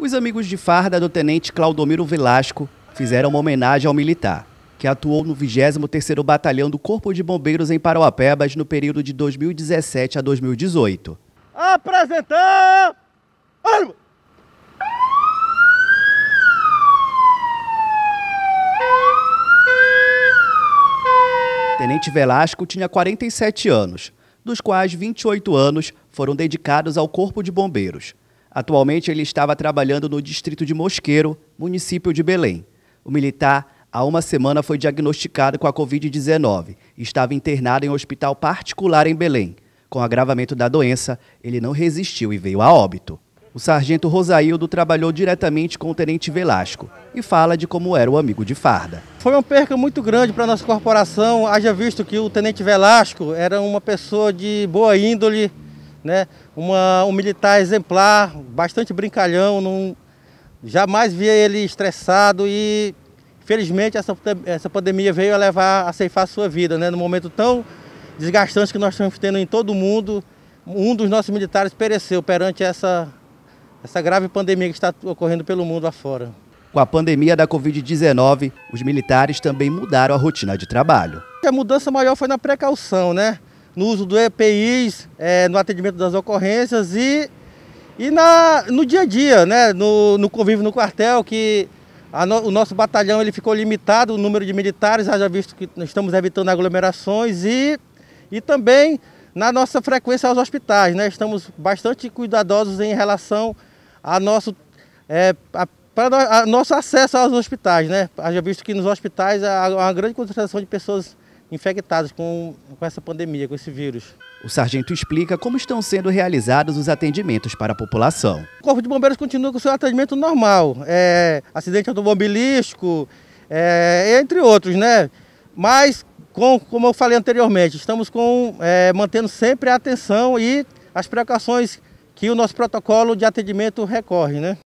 Os amigos de farda do tenente Claudomiro Velasco fizeram uma homenagem ao militar, que atuou no 23º Batalhão do Corpo de Bombeiros em Parauapebas no período de 2017 a 2018. Apresentar! Arma! Tenente Velasco tinha 47 anos, dos quais 28 anos foram dedicados ao Corpo de Bombeiros. Atualmente, ele estava trabalhando no distrito de Mosqueiro, município de Belém. O militar, há uma semana, foi diagnosticado com a Covid-19 e estava internado em um hospital particular em Belém. Com o agravamento da doença, ele não resistiu e veio a óbito. O sargento Rosaildo trabalhou diretamente com o tenente Velasco e fala de como era o amigo de farda. Foi uma perca muito grande para a nossa corporação, haja visto que o tenente Velasco era uma pessoa de boa índole, né? Uma, um militar exemplar, bastante brincalhão, não, jamais via ele estressado e felizmente essa, essa pandemia veio a levar a ceifar a sua vida, né? No momento tão desgastante que nós estamos tendo em todo o mundo, um dos nossos militares pereceu perante essa, essa grave pandemia que está ocorrendo pelo mundo afora. Com a pandemia da Covid-19, os militares também mudaram a rotina de trabalho. A mudança maior foi na precaução, né? no uso do EPIs, é, no atendimento das ocorrências e, e na, no dia a dia, né, no, no convívio no quartel, que no, o nosso batalhão ele ficou limitado, o número de militares, já visto que nós estamos evitando aglomerações e, e também na nossa frequência aos hospitais. Né, estamos bastante cuidadosos em relação a nosso, é, a, para a nosso acesso aos hospitais. Né, já visto que nos hospitais há uma grande concentração de pessoas infectados com, com essa pandemia, com esse vírus. O sargento explica como estão sendo realizados os atendimentos para a população. O Corpo de Bombeiros continua com o seu atendimento normal, é, acidente automobilístico, é, entre outros, né? Mas, com, como eu falei anteriormente, estamos com, é, mantendo sempre a atenção e as precauções que o nosso protocolo de atendimento recorre, né?